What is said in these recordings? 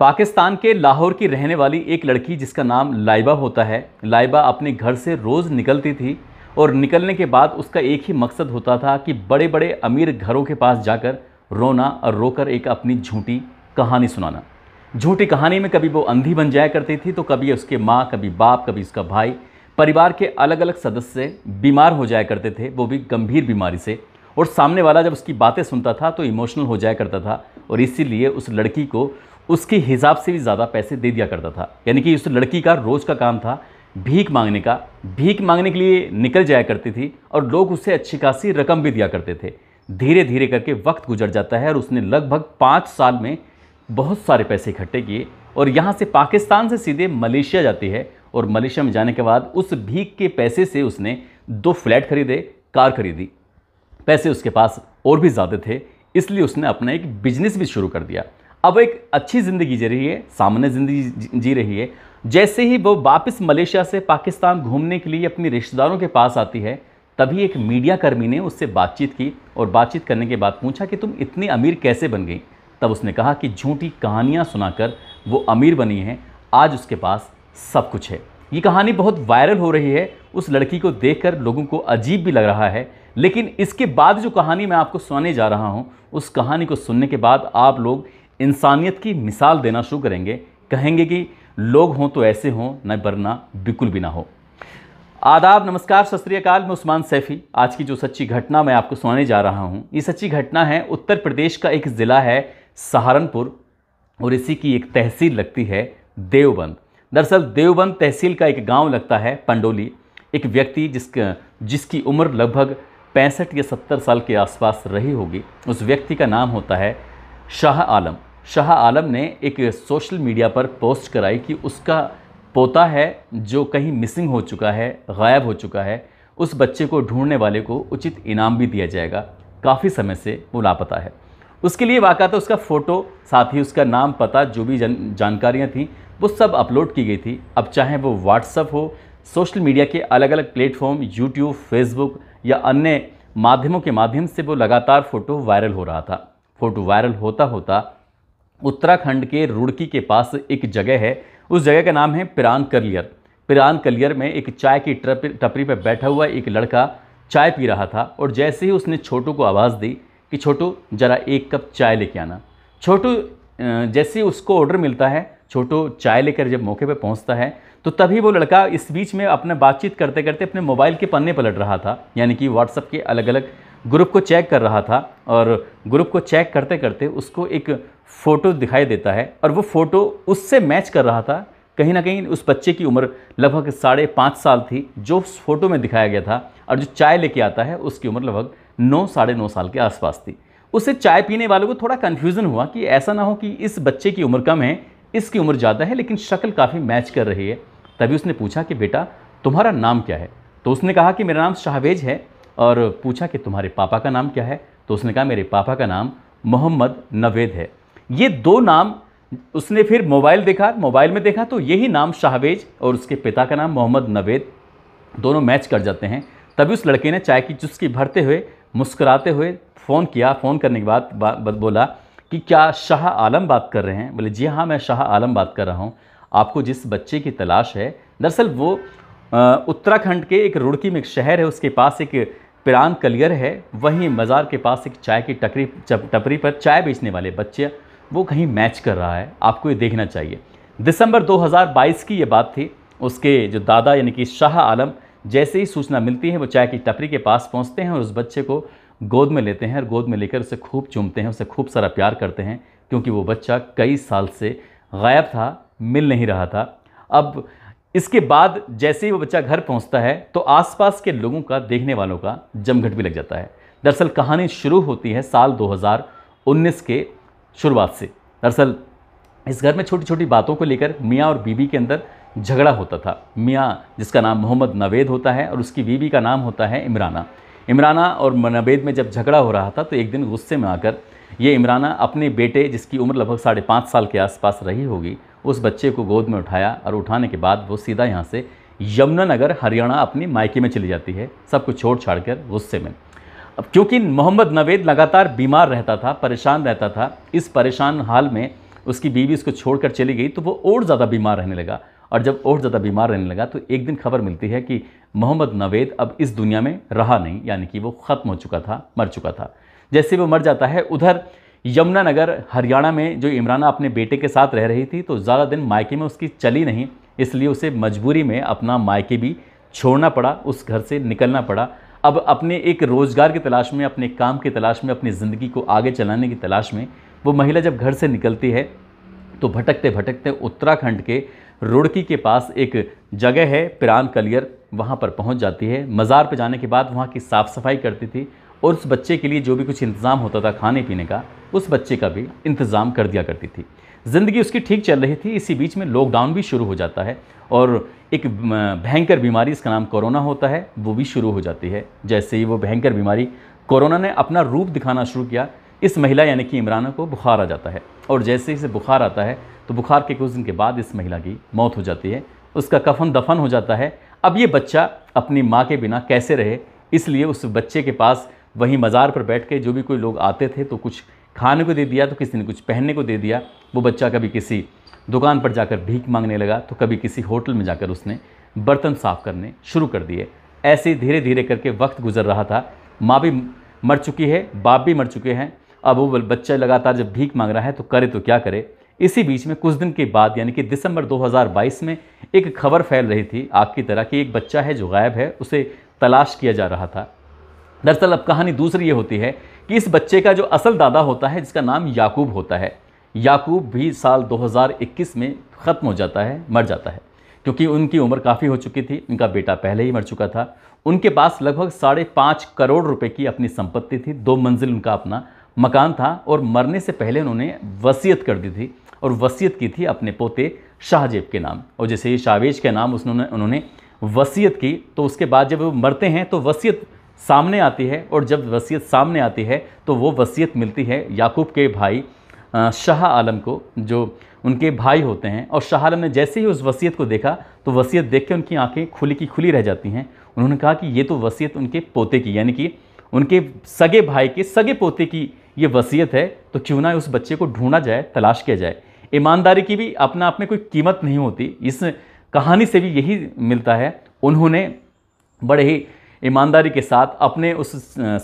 पाकिस्तान के लाहौर की रहने वाली एक लड़की जिसका नाम लाइबा होता है लाइबा अपने घर से रोज़ निकलती थी और निकलने के बाद उसका एक ही मकसद होता था कि बड़े बड़े अमीर घरों के पास जाकर रोना और रोकर एक अपनी झूठी कहानी सुनाना झूठी कहानी में कभी वो अंधी बन जाया करती थी तो कभी उसके माँ कभी बाप कभी उसका भाई परिवार के अलग अलग सदस्य बीमार हो जाया करते थे वो भी गंभीर बीमारी से और सामने वाला जब उसकी बातें सुनता था तो इमोशनल हो जाया करता था और इसीलिए उस लड़की को उसके हिसाब से भी ज़्यादा पैसे दे दिया करता था यानी कि उस लड़की का रोज़ का काम था भीख मांगने का भीख मांगने के लिए निकल जाया करती थी और लोग उससे अच्छी खासी रकम भी दिया करते थे धीरे धीरे करके वक्त गुजर जाता है और उसने लगभग पाँच साल में बहुत सारे पैसे इकट्ठे किए और यहाँ से पाकिस्तान से सीधे मलेशिया जाती है और मलेशिया में जाने के बाद उस भीख के पैसे से उसने दो फ्लैट खरीदे कार खरीदी पैसे उसके पास और भी ज़्यादा थे इसलिए उसने अपना एक बिजनेस भी शुरू कर दिया अब एक अच्छी ज़िंदगी जी रही है सामान्य ज़िंदगी जी रही है जैसे ही वो वापस मलेशिया से पाकिस्तान घूमने के लिए अपनी रिश्तेदारों के पास आती है तभी एक मीडिया कर्मी ने उससे बातचीत की और बातचीत करने के बाद पूछा कि तुम इतनी अमीर कैसे बन गई तब उसने कहा कि झूठी कहानियाँ सुनाकर वो अमीर बनी है आज उसके पास सब कुछ है ये कहानी बहुत वायरल हो रही है उस लड़की को देखकर लोगों को अजीब भी लग रहा है लेकिन इसके बाद जो कहानी मैं आपको सुनाने जा रहा हूँ उस कहानी को सुनने के बाद आप लोग इंसानियत की मिसाल देना शुरू करेंगे कहेंगे कि लोग हों तो ऐसे हों न वरना बिल्कुल भी ना हो आदाब नमस्कार सत अकाल मैं उस्मान सैफ़ी आज की जो सच्ची घटना मैं आपको सुनाने जा रहा हूँ ये सच्ची घटना है उत्तर प्रदेश का एक ज़िला है सहारनपुर और इसी की एक तहसील लगती है देवबंद दरअसल देवबंद तहसील का एक गांव लगता है पंडोली एक व्यक्ति जिसका जिसकी उम्र लगभग पैंसठ या सत्तर साल के आसपास रही होगी उस व्यक्ति का नाम होता है शाह आलम शाह आलम ने एक सोशल मीडिया पर पोस्ट कराई कि उसका पोता है जो कहीं मिसिंग हो चुका है गायब हो चुका है उस बच्चे को ढूंढने वाले को उचित इनाम भी दिया जाएगा काफ़ी समय से वो लापता है उसके लिए वाक़ात उसका फ़ोटो साथ ही उसका नाम पता जो भी जन जानकारियाँ थीं वो सब अपलोड की गई थी अब चाहे वो व्हाट्सअप हो सोशल मीडिया के अलग अलग प्लेटफॉर्म यूट्यूब फेसबुक या अन्य माध्यमों के माध्यम से वो लगातार फ़ोटो वायरल हो रहा था फ़ोटो वायरल होता होता उत्तराखंड के रुड़की के पास एक जगह है उस जगह का नाम है पिरान कलियर पिरान कलियर में एक चाय की टपरी पर बैठा हुआ एक लड़का चाय पी रहा था और जैसे ही उसने छोटू को आवाज़ दी कि छोटू ज़रा एक कप चाय लेके आना छोटू जैसे ही उसको ऑर्डर मिलता है छोटू चाय लेकर जब मौके पर पहुंचता है तो तभी वो लड़का इस बीच में अपने बातचीत करते करते अपने मोबाइल के पन्ने पलट रहा था यानी कि व्हाट्सअप के अलग अलग ग्रुप को चेक कर रहा था और ग्रुप को चेक करते करते उसको एक फ़ोटो दिखाई देता है और वो फ़ोटो उससे मैच कर रहा था कहीं ना कहीं उस बच्चे की उम्र लगभग साढ़े पाँच साल थी जो उस फोटो में दिखाया गया था और जो चाय लेके आता है उसकी उम्र लगभग नौ साढ़े नौ साल के आसपास थी उससे चाय पीने वालों को थोड़ा कन्फ्यूज़न हुआ कि ऐसा ना हो कि इस बच्चे की उम्र कम है इसकी उम्र ज़्यादा है लेकिन शक्ल काफ़ी मैच कर रही है तभी उसने पूछा कि बेटा तुम्हारा नाम क्या है तो उसने कहा कि मेरा नाम शाहवेज है और पूछा कि तुम्हारे पापा का नाम क्या है तो उसने कहा मेरे पापा का नाम मोहम्मद नवेद है ये दो नाम उसने फिर मोबाइल देखा मोबाइल में देखा तो यही नाम शाहवेज और उसके पिता का नाम मोहम्मद नवेद दोनों मैच कर जाते हैं तभी उस लड़के ने चाय की चुस्की भरते हुए मुस्कुराते हुए फ़ोन किया फ़ोन करने के बाद बोला कि क्या शाह आलम बात कर रहे हैं बोले जी हाँ मैं शाह आलम बात कर रहा हूँ आपको जिस बच्चे की तलाश है दरअसल वो उत्तराखंड के एक रुड़की में एक शहर है उसके पास एक पिरान कलियर है वहीं मज़ार के पास एक चाय की टकरी टपरी पर चाय बेचने वाले बच्चे वो कहीं मैच कर रहा है आपको ये देखना चाहिए दिसंबर 2022 की ये बात थी उसके जो दादा यानी कि शाह आलम जैसे ही सूचना मिलती है वो चाय की टपरी के पास पहुंचते हैं और उस बच्चे को गोद में लेते हैं और गोद में लेकर उसे खूब चूमते हैं उसे खूब सारा प्यार करते हैं क्योंकि वो बच्चा कई साल से गायब था मिल नहीं रहा था अब इसके बाद जैसे ही वो बच्चा घर पहुंचता है तो आसपास के लोगों का देखने वालों का जमघट भी लग जाता है दरअसल कहानी शुरू होती है साल 2019 के शुरुआत से दरअसल इस घर में छोटी छोटी बातों को लेकर मियाँ और बीबी के अंदर झगड़ा होता था मियाँ जिसका नाम मोहम्मद नवेद होता है और उसकी बीबी का नाम होता है इमराना इमराना और नवेद में जब झगड़ा हो रहा था तो एक दिन गुस्से में आकर ये इमराना अपने बेटे जिसकी उम्र लगभग साढ़े पाँच साल के आसपास रही होगी उस बच्चे को गोद में उठाया और उठाने के बाद वो सीधा यहाँ से यमुनानगर हरियाणा अपनी मायके में चली जाती है सब कुछ छोड़ छाड़ कर गुस्से में अब क्योंकि मोहम्मद नवेद लगातार बीमार रहता था परेशान रहता था इस परेशान हाल में उसकी बीवी उसको छोड़कर चली गई तो वो और ज़्यादा बीमार रहने लगा और जब और ज़्यादा बीमार रहने लगा तो एक दिन खबर मिलती है कि मोहम्मद नवेद अब इस दुनिया में रहा नहीं यानी कि वो ख़त्म हो चुका था मर चुका था जैसे वो मर जाता है उधर यमुनानगर हरियाणा में जो इमराना अपने बेटे के साथ रह रही थी तो ज़्यादा दिन मायके में उसकी चली नहीं इसलिए उसे मजबूरी में अपना मायके भी छोड़ना पड़ा उस घर से निकलना पड़ा अब अपने एक रोज़गार की तलाश में अपने काम की तलाश में अपनी ज़िंदगी को आगे चलाने की तलाश में वो महिला जब घर से निकलती है तो भटकते भटकते उत्तराखंड के रुड़की के पास एक जगह है पिरान कलियर वहाँ पर पहुँच जाती है मज़ार पर जाने के बाद वहाँ की साफ़ सफाई करती थी और उस बच्चे के लिए जो भी कुछ इंतज़ाम होता था खाने पीने का उस बच्चे का भी इंतज़ाम कर दिया करती थी ज़िंदगी उसकी ठीक चल रही थी इसी बीच में लॉकडाउन भी शुरू हो जाता है और एक भयंकर बीमारी इसका नाम कोरोना होता है वो भी शुरू हो जाती है जैसे ही वो भयंकर बीमारी कोरोना ने अपना रूप दिखाना शुरू किया इस महिला यानी कि इमराना को बुखार आ जाता है और जैसे ही इसे बुखार आता है तो बुखार के कुछ दिन के बाद इस महिला की मौत हो जाती है उसका कफन दफन हो जाता है अब ये बच्चा अपनी माँ के बिना कैसे रहे इसलिए उस बच्चे के पास वहीं मज़ार पर बैठ के जो भी कोई लोग आते थे तो कुछ खाने को दे दिया तो किसी ने कुछ पहनने को दे दिया वो बच्चा कभी किसी दुकान पर जाकर भीख मांगने लगा तो कभी किसी होटल में जाकर उसने बर्तन साफ़ करने शुरू कर दिए ऐसे धीरे धीरे करके वक्त गुजर रहा था माँ भी मर चुकी है बाप भी मर चुके हैं अब वो बच्चा लगातार जब भीख मांग रहा है तो करे तो क्या करे इसी बीच में कुछ दिन के बाद यानी कि दिसंबर 2022 में एक खबर फैल रही थी आग की तरह कि एक बच्चा है जो गायब है उसे तलाश किया जा रहा था दरअसल अब कहानी दूसरी ये होती है कि इस बच्चे का जो असल दादा होता है जिसका नाम याकूब होता है याकूब भी साल 2021 में ख़त्म हो जाता है मर जाता है क्योंकि उनकी उम्र काफ़ी हो चुकी थी उनका बेटा पहले ही मर चुका था उनके पास लगभग साढ़े पाँच करोड़ रुपए की अपनी संपत्ति थी दो मंजिल उनका अपना मकान था और मरने से पहले उन्होंने वसीयत कर दी थी और वसीयत की थी अपने पोते शाहजेब के नाम और जैसे ही शावेज के नाम उसने उन्होंने वसीयत की तो उसके बाद जब वो मरते हैं तो वसीयत सामने आती है और जब वसीयत सामने आती है तो वो वसीयत मिलती है याकूब के भाई शाह आलम को जो उनके भाई होते हैं और शाह आलम ने जैसे ही उस वसीयत को देखा तो वसीयत देख के उनकी आंखें खुली की खुली रह जाती हैं उन्होंने कहा कि ये तो वसीयत उनके पोते की यानी कि उनके सगे भाई के सगे पोते की ये वसीयत है तो क्यों ना उस बच्चे को ढूंढा जाए तलाश किया जाए ईमानदारी की भी अपने आप में कोई कीमत नहीं होती इस कहानी से भी यही मिलता है उन्होंने बड़े ही ईमानदारी के साथ अपने उस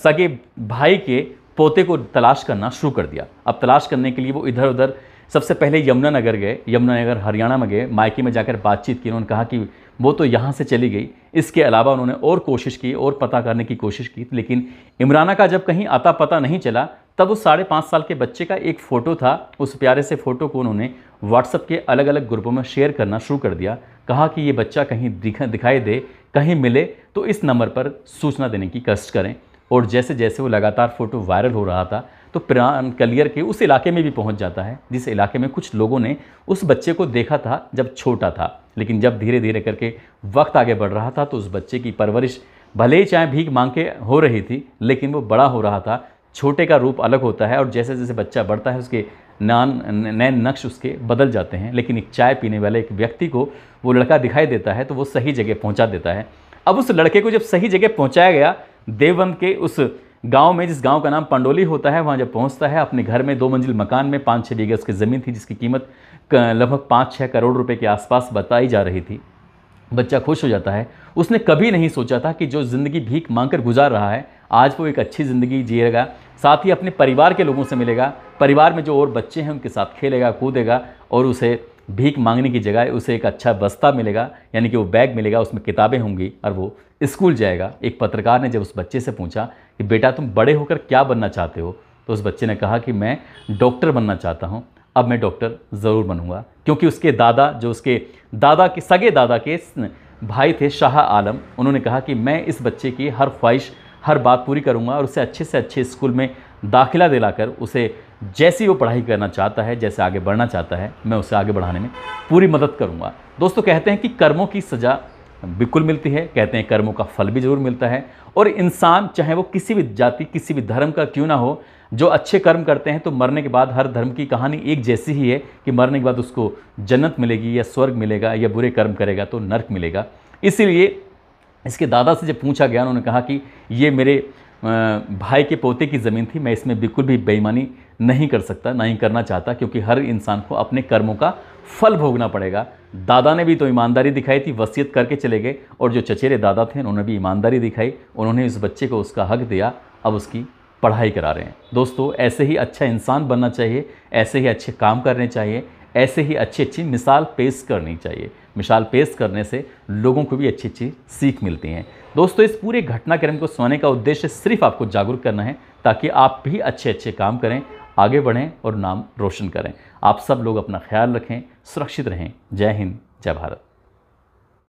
सगे भाई के पोते को तलाश करना शुरू कर दिया अब तलाश करने के लिए वो इधर उधर सबसे पहले यमुना नगर गए यमुना नगर हरियाणा में गए मायके में जाकर बातचीत की उन्होंने कहा कि वो तो यहाँ से चली गई इसके अलावा उन्होंने और कोशिश की और पता करने की कोशिश की लेकिन इमराना का जब कहीं आता पता नहीं चला तब उस साढ़े पाँच साल के बच्चे का एक फ़ोटो था उस प्यारे से फ़ोटो को उन्होंने व्हाट्सअप के अलग अलग ग्रुपों में शेयर करना शुरू कर दिया कहा कि ये बच्चा कहीं दिखा दिखाई दे कहीं मिले तो इस नंबर पर सूचना देने की कष्ट करें और जैसे जैसे वो लगातार फ़ोटो वायरल हो रहा था तो प्राण कलियर के उस इलाके में भी पहुंच जाता है जिस इलाके में कुछ लोगों ने उस बच्चे को देखा था जब छोटा था लेकिन जब धीरे धीरे करके वक्त आगे बढ़ रहा था तो उस बच्चे की परवरिश भले ही चाहे भीख मांग के हो रही थी लेकिन वो बड़ा हो रहा था छोटे का रूप अलग होता है और जैसे जैसे बच्चा बढ़ता है उसके नान नए नक्श उसके बदल जाते हैं लेकिन एक चाय पीने वाले एक व्यक्ति को वो लड़का दिखाई देता है तो वो सही जगह पहुंचा देता है अब उस लड़के को जब सही जगह पहुंचाया गया देवबंद के उस गांव में जिस गांव का नाम पंडोली होता है वहाँ जब पहुँचता है अपने घर में दो मंजिल मकान में पाँच छः बीघा उसकी ज़मीन थी जिसकी कीमत लगभग पाँच छः करोड़ रुपये के आसपास बताई जा रही थी बच्चा खुश हो जाता है उसने कभी नहीं सोचा था कि जो ज़िंदगी भीख मांग कर गुजार रहा है आज वो एक अच्छी ज़िंदगी जिएगा साथ ही अपने परिवार के लोगों से मिलेगा परिवार में जो और बच्चे हैं उनके साथ खेलेगा कूदेगा और उसे भीख मांगने की जगह उसे एक अच्छा बस्ता मिलेगा यानी कि वो बैग मिलेगा उसमें किताबें होंगी और वो स्कूल जाएगा एक पत्रकार ने जब उस बच्चे से पूछा कि बेटा तुम बड़े होकर क्या बनना चाहते हो तो उस बच्चे ने कहा कि मैं डॉक्टर बनना चाहता हूँ अब मैं डॉक्टर ज़रूर बनूँगा क्योंकि उसके दादा जो उसके दादा के सगे दादा के भाई थे शाह आलम उन्होंने कहा कि मैं इस बच्चे की हर ख्वाहिश हर बात पूरी करूँगा और उसे अच्छे से अच्छे स्कूल में दाखिला दिलाकर उसे जैसी वो पढ़ाई करना चाहता है जैसे आगे बढ़ना चाहता है मैं उसे आगे बढ़ाने में पूरी मदद करूँगा दोस्तों कहते हैं कि कर्मों की सज़ा बिल्कुल मिलती है कहते हैं कर्मों का फल भी ज़रूर मिलता है और इंसान चाहे वो किसी भी जाति किसी भी धर्म का क्यों ना हो जो अच्छे कर्म करते हैं तो मरने के बाद हर धर्म की कहानी एक जैसी ही है कि मरने के बाद उसको जन्नत मिलेगी या स्वर्ग मिलेगा या बुरे कर्म करेगा तो नर्क मिलेगा इसीलिए इसके दादा से जब पूछा गया उन्होंने कहा कि ये मेरे भाई के पोते की ज़मीन थी मैं इसमें बिल्कुल भी बेईमानी नहीं कर सकता ना ही करना चाहता क्योंकि हर इंसान को अपने कर्मों का फल भोगना पड़ेगा दादा ने भी तो ईमानदारी दिखाई थी वसीयत करके चले गए और जो चचेरे दादा थे उन्होंने भी ईमानदारी दिखाई उन्होंने उस बच्चे को उसका हक दिया अब उसकी पढ़ाई करा रहे हैं दोस्तों ऐसे ही अच्छा इंसान बनना चाहिए ऐसे ही अच्छे काम करने चाहिए ऐसे ही अच्छी अच्छी मिसाल पेश करनी चाहिए मिसाल पेश करने से लोगों को भी अच्छी अच्छी सीख मिलती हैं दोस्तों इस पूरे घटनाक्रम को सुनाने का उद्देश्य सिर्फ आपको जागरूक करना है ताकि आप भी अच्छे अच्छे काम करें आगे बढ़ें और नाम रोशन करें आप सब लोग अपना ख्याल रखें सुरक्षित रहें जय हिंद जय भारत